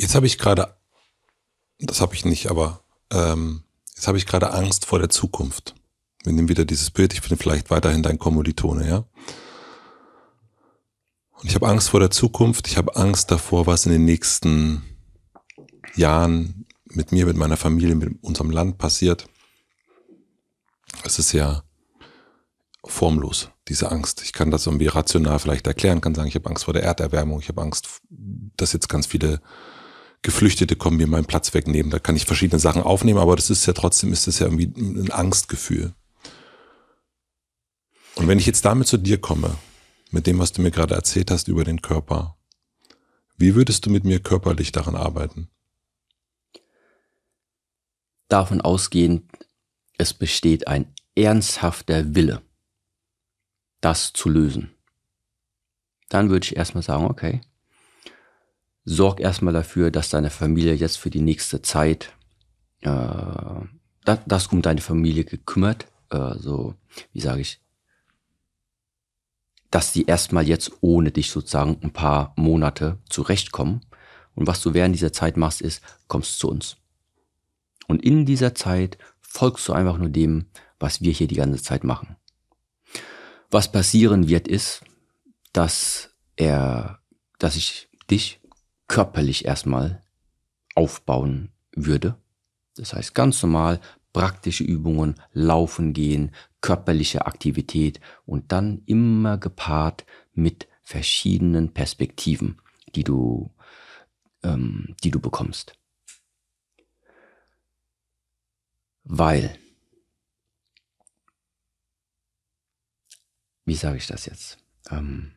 Jetzt habe ich gerade, das habe ich nicht, aber ähm, jetzt habe ich gerade Angst vor der Zukunft. Wir nehmen wieder dieses Bild, ich bin vielleicht weiterhin dein Kommilitone, ja? Und ich habe Angst vor der Zukunft, ich habe Angst davor, was in den nächsten Jahren mit mir, mit meiner Familie, mit unserem Land passiert. Es ist ja formlos, diese Angst. Ich kann das irgendwie rational vielleicht erklären, kann sagen, ich habe Angst vor der Erderwärmung, ich habe Angst, dass jetzt ganz viele Geflüchtete kommen mir meinen Platz wegnehmen. Da kann ich verschiedene Sachen aufnehmen, aber das ist ja trotzdem, ist das ja irgendwie ein Angstgefühl. Und wenn ich jetzt damit zu dir komme, mit dem, was du mir gerade erzählt hast über den Körper, wie würdest du mit mir körperlich daran arbeiten? Davon ausgehend, es besteht ein ernsthafter Wille, das zu lösen. Dann würde ich erstmal sagen, okay, sorg erstmal dafür, dass deine Familie jetzt für die nächste Zeit, äh, dass, dass um deine Familie gekümmert, äh, so, wie sage ich, dass die erstmal jetzt ohne dich sozusagen ein paar Monate zurechtkommen. Und was du während dieser Zeit machst, ist, kommst zu uns. Und in dieser Zeit folgst du einfach nur dem, was wir hier die ganze Zeit machen. Was passieren wird, ist, dass er, dass ich dich körperlich erstmal aufbauen würde. Das heißt ganz normal praktische Übungen, Laufen gehen, körperliche Aktivität und dann immer gepaart mit verschiedenen Perspektiven, die du, ähm, die du bekommst. Weil, wie sage ich das jetzt? Ähm,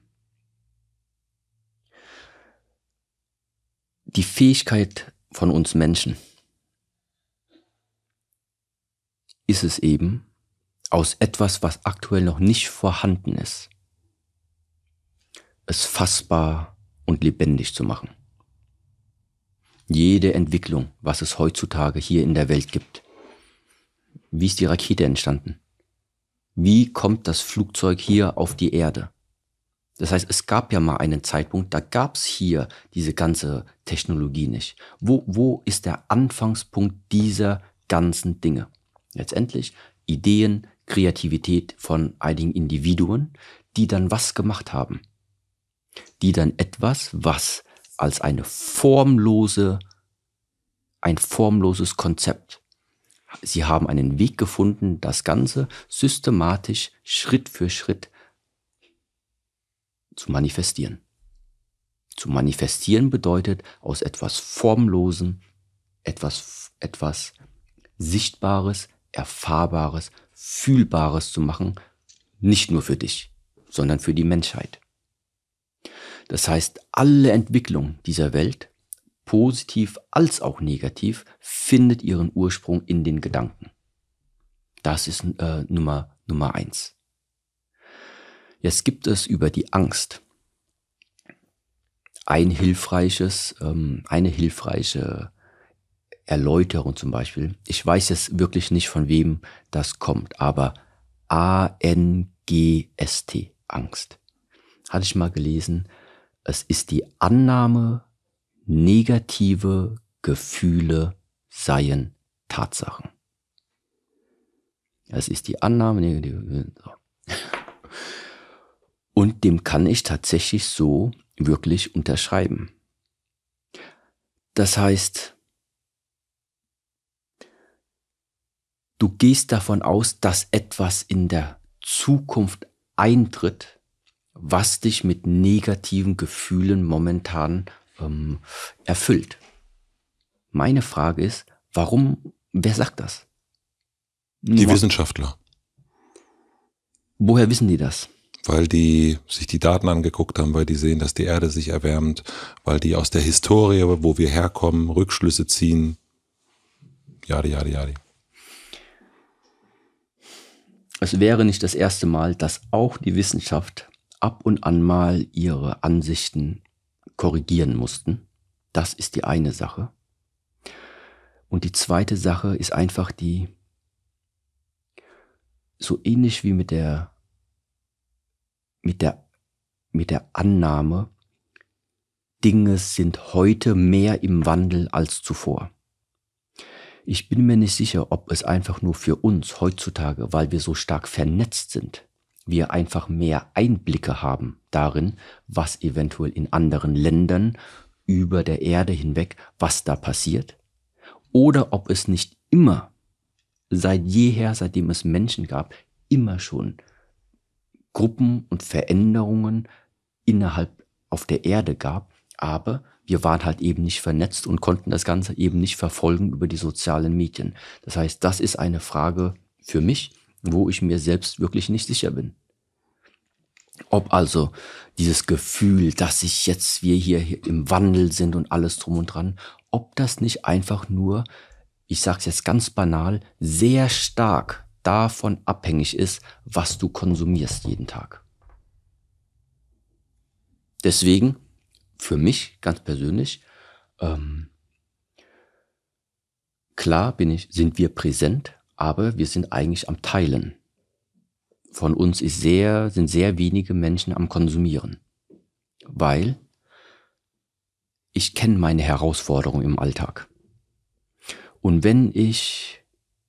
die Fähigkeit von uns Menschen ist es eben, aus etwas, was aktuell noch nicht vorhanden ist, es fassbar und lebendig zu machen. Jede Entwicklung, was es heutzutage hier in der Welt gibt. Wie ist die Rakete entstanden? Wie kommt das Flugzeug hier auf die Erde? Das heißt, es gab ja mal einen Zeitpunkt, da gab es hier diese ganze Technologie nicht. Wo, wo ist der Anfangspunkt dieser ganzen Dinge? Letztendlich Ideen, Kreativität von einigen Individuen, die dann was gemacht haben. Die dann etwas, was als eine formlose, ein formloses Konzept. Sie haben einen Weg gefunden, das Ganze systematisch, Schritt für Schritt zu zu manifestieren. Zu manifestieren bedeutet, aus etwas Formlosen etwas, etwas Sichtbares, Erfahrbares, Fühlbares zu machen, nicht nur für dich, sondern für die Menschheit. Das heißt, alle Entwicklung dieser Welt, positiv als auch negativ, findet ihren Ursprung in den Gedanken. Das ist äh, Nummer, Nummer eins. Jetzt gibt es über die Angst ein hilfreiches, ähm, eine hilfreiche Erläuterung zum Beispiel. Ich weiß jetzt wirklich nicht, von wem das kommt, aber A-N-G-S-T, Angst. Hatte ich mal gelesen. Es ist die Annahme, negative Gefühle seien Tatsachen. Es ist die Annahme, negative Gefühle. So. Und dem kann ich tatsächlich so wirklich unterschreiben. Das heißt, du gehst davon aus, dass etwas in der Zukunft eintritt, was dich mit negativen Gefühlen momentan ähm, erfüllt. Meine Frage ist, warum, wer sagt das? Die Wissenschaftler. Woher wissen die das? weil die sich die Daten angeguckt haben, weil die sehen, dass die Erde sich erwärmt, weil die aus der Historie, wo wir herkommen, Rückschlüsse ziehen. Jade, jade, jade. Es wäre nicht das erste Mal, dass auch die Wissenschaft ab und an mal ihre Ansichten korrigieren mussten. Das ist die eine Sache. Und die zweite Sache ist einfach die, so ähnlich wie mit der mit der, mit der Annahme, Dinge sind heute mehr im Wandel als zuvor. Ich bin mir nicht sicher, ob es einfach nur für uns heutzutage, weil wir so stark vernetzt sind, wir einfach mehr Einblicke haben darin, was eventuell in anderen Ländern über der Erde hinweg, was da passiert, oder ob es nicht immer, seit jeher, seitdem es Menschen gab, immer schon Gruppen und Veränderungen innerhalb auf der Erde gab, aber wir waren halt eben nicht vernetzt und konnten das Ganze eben nicht verfolgen über die sozialen Medien. Das heißt, das ist eine Frage für mich, wo ich mir selbst wirklich nicht sicher bin. Ob also dieses Gefühl, dass ich jetzt wir hier im Wandel sind und alles drum und dran, ob das nicht einfach nur, ich sage es jetzt ganz banal, sehr stark davon abhängig ist, was du konsumierst jeden Tag. Deswegen, für mich ganz persönlich, ähm, klar bin ich, sind wir präsent, aber wir sind eigentlich am Teilen. Von uns ist sehr, sind sehr wenige Menschen am Konsumieren, weil ich kenne meine Herausforderungen im Alltag. Und wenn ich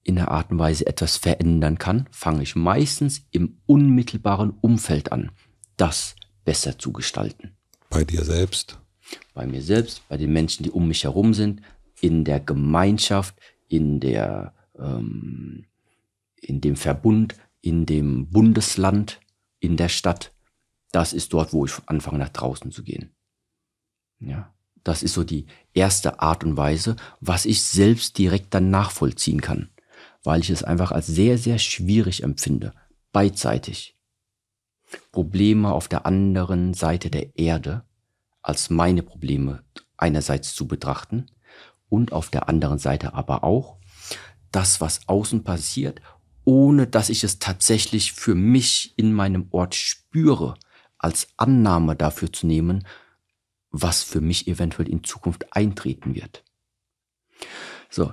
in der Art und Weise etwas verändern kann, fange ich meistens im unmittelbaren Umfeld an, das besser zu gestalten. Bei dir selbst? Bei mir selbst, bei den Menschen, die um mich herum sind, in der Gemeinschaft, in der, ähm, in dem Verbund, in dem Bundesland, in der Stadt. Das ist dort, wo ich anfange, nach draußen zu gehen. Ja. Das ist so die erste Art und Weise, was ich selbst direkt dann nachvollziehen kann weil ich es einfach als sehr, sehr schwierig empfinde, beidseitig Probleme auf der anderen Seite der Erde als meine Probleme einerseits zu betrachten und auf der anderen Seite aber auch das, was außen passiert, ohne dass ich es tatsächlich für mich in meinem Ort spüre, als Annahme dafür zu nehmen, was für mich eventuell in Zukunft eintreten wird. So,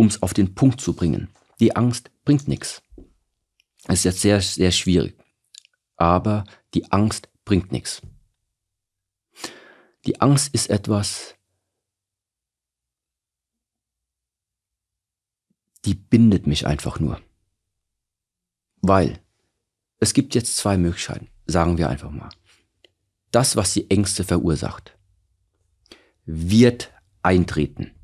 um es auf den Punkt zu bringen. Die Angst bringt nichts. Es ist jetzt sehr, sehr schwierig. Aber die Angst bringt nichts. Die Angst ist etwas, die bindet mich einfach nur. Weil es gibt jetzt zwei Möglichkeiten, sagen wir einfach mal. Das, was die Ängste verursacht, wird eintreten.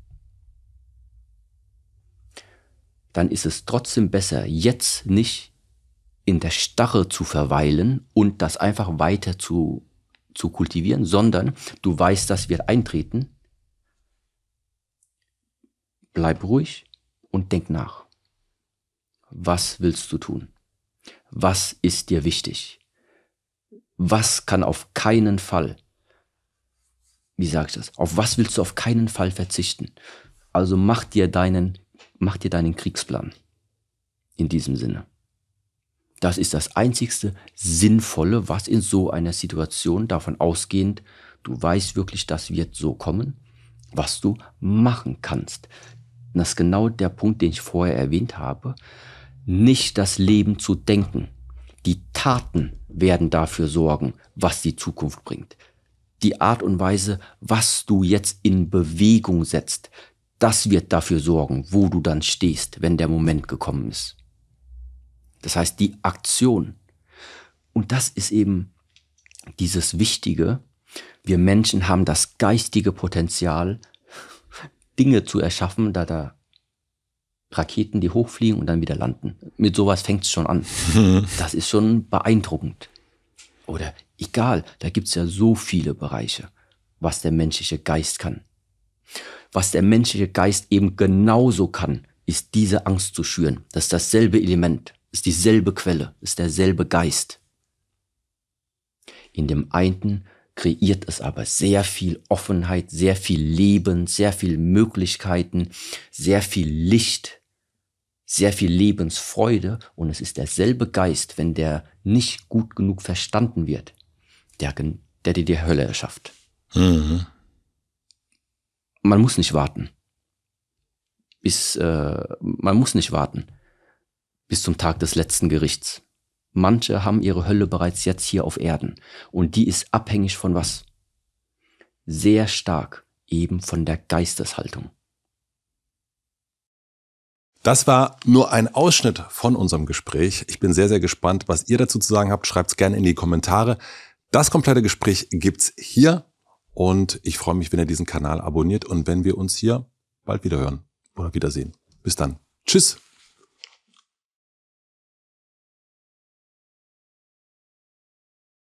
dann ist es trotzdem besser, jetzt nicht in der Starre zu verweilen und das einfach weiter zu, zu kultivieren, sondern du weißt, das wird eintreten. Bleib ruhig und denk nach. Was willst du tun? Was ist dir wichtig? Was kann auf keinen Fall, wie sage ich das, auf was willst du auf keinen Fall verzichten? Also mach dir deinen mach dir deinen Kriegsplan. In diesem Sinne. Das ist das einzigste Sinnvolle, was in so einer Situation davon ausgehend, du weißt wirklich, das wird so kommen, was du machen kannst. das ist genau der Punkt, den ich vorher erwähnt habe. Nicht das Leben zu denken. Die Taten werden dafür sorgen, was die Zukunft bringt. Die Art und Weise, was du jetzt in Bewegung setzt, das wird dafür sorgen, wo du dann stehst, wenn der Moment gekommen ist. Das heißt, die Aktion. Und das ist eben dieses Wichtige. Wir Menschen haben das geistige Potenzial, Dinge zu erschaffen, da da Raketen, die hochfliegen und dann wieder landen. Mit sowas fängt es schon an. Das ist schon beeindruckend. Oder egal, da gibt es ja so viele Bereiche, was der menschliche Geist kann. Was der menschliche Geist eben genauso kann, ist diese Angst zu schüren. Das ist dasselbe Element, ist dieselbe Quelle, ist derselbe Geist. In dem einen kreiert es aber sehr viel Offenheit, sehr viel Leben, sehr viel Möglichkeiten, sehr viel Licht, sehr viel Lebensfreude und es ist derselbe Geist, wenn der nicht gut genug verstanden wird, der, der dir die Hölle erschafft. Mhm man muss nicht warten. Bis, äh, man muss nicht warten. Bis zum Tag des letzten Gerichts. Manche haben ihre Hölle bereits jetzt hier auf Erden. Und die ist abhängig von was? Sehr stark eben von der Geisteshaltung. Das war nur ein Ausschnitt von unserem Gespräch. Ich bin sehr, sehr gespannt, was ihr dazu zu sagen habt. Schreibt es gerne in die Kommentare. Das komplette Gespräch gibt es hier und ich freue mich, wenn ihr diesen Kanal abonniert und wenn wir uns hier bald wieder hören oder wiedersehen. Bis dann. Tschüss.